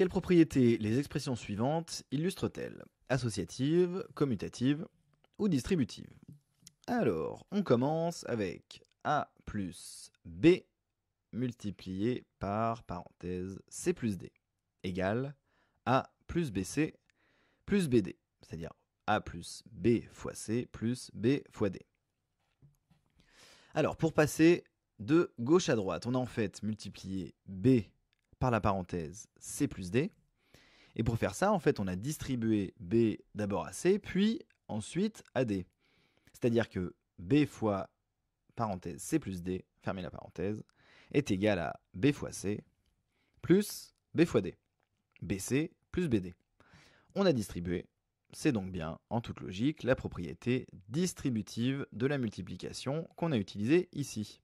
Quelles propriétés les expressions suivantes illustrent-elles Associative, commutative ou distributive Alors, on commence avec A plus B multiplié par parenthèse C plus D égale A plus BC plus BD, c'est-à-dire A plus B fois C plus B fois D. Alors, pour passer de gauche à droite, on a en fait multiplié B par la parenthèse C plus D. Et pour faire ça, en fait, on a distribué B d'abord à C, puis ensuite à D. C'est-à-dire que B fois parenthèse C plus D, fermez la parenthèse, est égal à B fois C plus B fois D. BC plus BD. On a distribué. C'est donc bien, en toute logique, la propriété distributive de la multiplication qu'on a utilisée ici.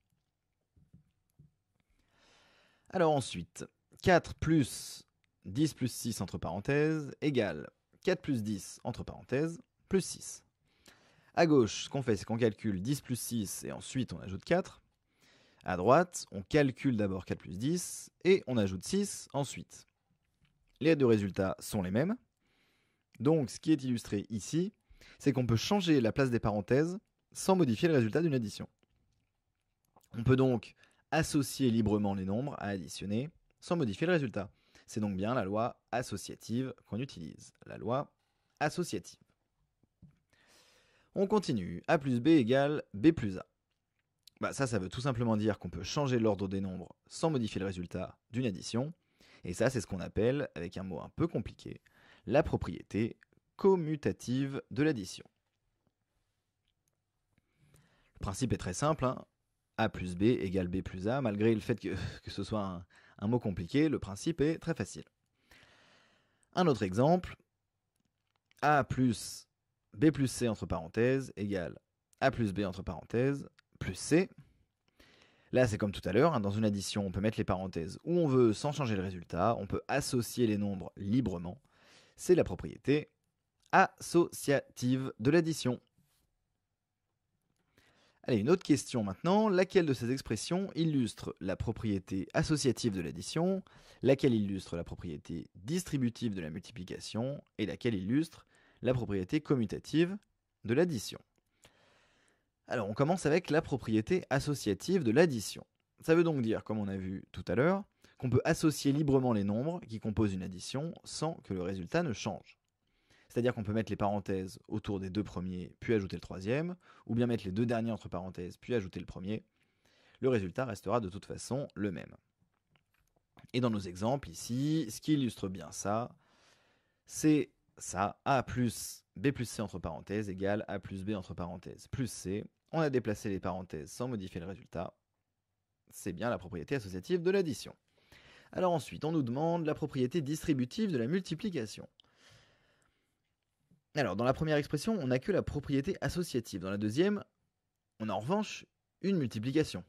Alors ensuite, 4 plus 10 plus 6 entre parenthèses égale 4 plus 10 entre parenthèses plus 6. À gauche, ce qu'on fait, c'est qu'on calcule 10 plus 6 et ensuite on ajoute 4. À droite, on calcule d'abord 4 plus 10 et on ajoute 6 ensuite. Les deux résultats sont les mêmes. Donc ce qui est illustré ici, c'est qu'on peut changer la place des parenthèses sans modifier le résultat d'une addition. On peut donc associer librement les nombres à additionner sans modifier le résultat. C'est donc bien la loi associative qu'on utilise, la loi associative. On continue, A plus B égale B plus A. Bah ça, ça veut tout simplement dire qu'on peut changer l'ordre des nombres sans modifier le résultat d'une addition. Et ça, c'est ce qu'on appelle, avec un mot un peu compliqué, la propriété commutative de l'addition. Le principe est très simple, hein. A plus B égale B plus A, malgré le fait que, que ce soit un, un mot compliqué, le principe est très facile. Un autre exemple, A plus B plus C entre parenthèses égale A plus B entre parenthèses plus C. Là, c'est comme tout à l'heure, hein, dans une addition, on peut mettre les parenthèses où on veut sans changer le résultat, on peut associer les nombres librement. C'est la propriété associative de l'addition. Allez, une autre question maintenant. Laquelle de ces expressions illustre la propriété associative de l'addition Laquelle illustre la propriété distributive de la multiplication Et laquelle illustre la propriété commutative de l'addition Alors, on commence avec la propriété associative de l'addition. Ça veut donc dire, comme on a vu tout à l'heure, qu'on peut associer librement les nombres qui composent une addition sans que le résultat ne change. C'est-à-dire qu'on peut mettre les parenthèses autour des deux premiers, puis ajouter le troisième, ou bien mettre les deux derniers entre parenthèses, puis ajouter le premier. Le résultat restera de toute façon le même. Et dans nos exemples ici, ce qui illustre bien ça, c'est ça, A plus B plus C entre parenthèses égale A plus B entre parenthèses plus C. On a déplacé les parenthèses sans modifier le résultat. C'est bien la propriété associative de l'addition. Alors ensuite, on nous demande la propriété distributive de la multiplication. Alors, dans la première expression, on n'a que la propriété associative. Dans la deuxième, on a en revanche une multiplication.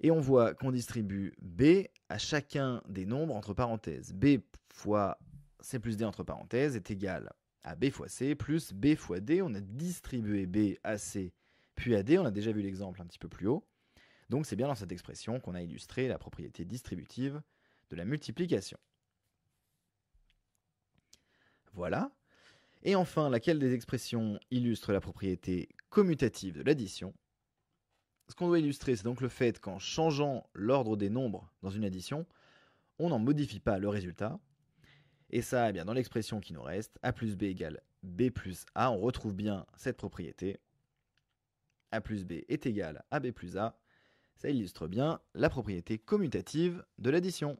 Et on voit qu'on distribue B à chacun des nombres entre parenthèses. B fois C plus D entre parenthèses est égal à B fois C plus B fois D. On a distribué B à C puis à D. On a déjà vu l'exemple un petit peu plus haut. Donc c'est bien dans cette expression qu'on a illustré la propriété distributive de la multiplication. Voilà, et enfin, laquelle des expressions illustre la propriété commutative de l'addition Ce qu'on doit illustrer, c'est donc le fait qu'en changeant l'ordre des nombres dans une addition, on n'en modifie pas le résultat. Et ça, eh bien, dans l'expression qui nous reste, a plus b égale b plus a, on retrouve bien cette propriété. a plus b est égal à b plus a. Ça illustre bien la propriété commutative de l'addition.